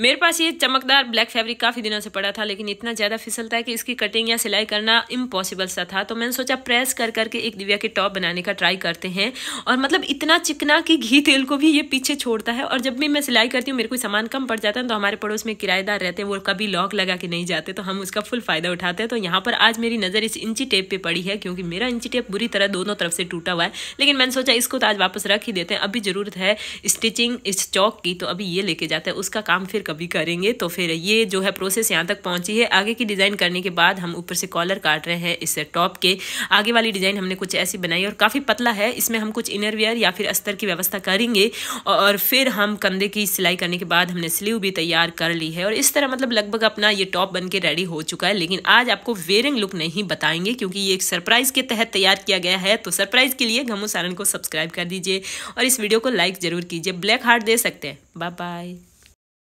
मेरे पास ये चमकदार ब्लैक फैब्रिक काफ़ी दिनों से पड़ा था लेकिन इतना ज़्यादा फिसलता है कि इसकी कटिंग या सिलाई करना इम्पॉसिबल सा था तो मैंने सोचा प्रेस कर करके एक दिव्या के टॉप बनाने का ट्राई करते हैं और मतलब इतना चिकना कि घी तेल को भी ये पीछे छोड़ता है और जब भी मैं सिलाई करती हूँ मेरे को सामान कम पड़ जाता है तो हमारे पड़ोस में किराएदार रहते हैं वो कभी लॉक लगा के नहीं जाते तो हम उसका फुल फ़ायदा उठाते हैं तो यहाँ पर आज मेरी नज़र इस इंची टेप पर पड़ी है क्योंकि मेरा इंची टेप बुरी तरह दोनों तरफ से टूटा हुआ है लेकिन मैंने सोचा इसको तो आज वापस रख ही देते हैं अभी ज़रूरत है स्टिचिंग इस चौक की तो अभी ये लेके जाते हैं उसका काम फिर कभी करेंगे तो फिर ये जो है प्रोसेस यहाँ तक पहुँची है आगे की डिज़ाइन करने के बाद हम ऊपर से कॉलर काट रहे हैं इस टॉप के आगे वाली डिज़ाइन हमने कुछ ऐसी बनाई और काफ़ी पतला है इसमें हम कुछ इनरवेयर या फिर अस्तर की व्यवस्था करेंगे और फिर हम कंधे की सिलाई करने के बाद हमने स्लीव भी तैयार कर ली है और इस तरह मतलब लगभग अपना ये टॉप बन के रेडी हो चुका है लेकिन आज आपको वेयरिंग लुक नहीं बताएंगे क्योंकि ये एक सरप्राइज़ के तहत तैयार किया गया है तो सरप्राइज़ के लिए घमू सारण को सब्सक्राइब कर दीजिए और इस वीडियो को लाइक ज़रूर कीजिए ब्लैक हार्ट दे सकते हैं बाय बाय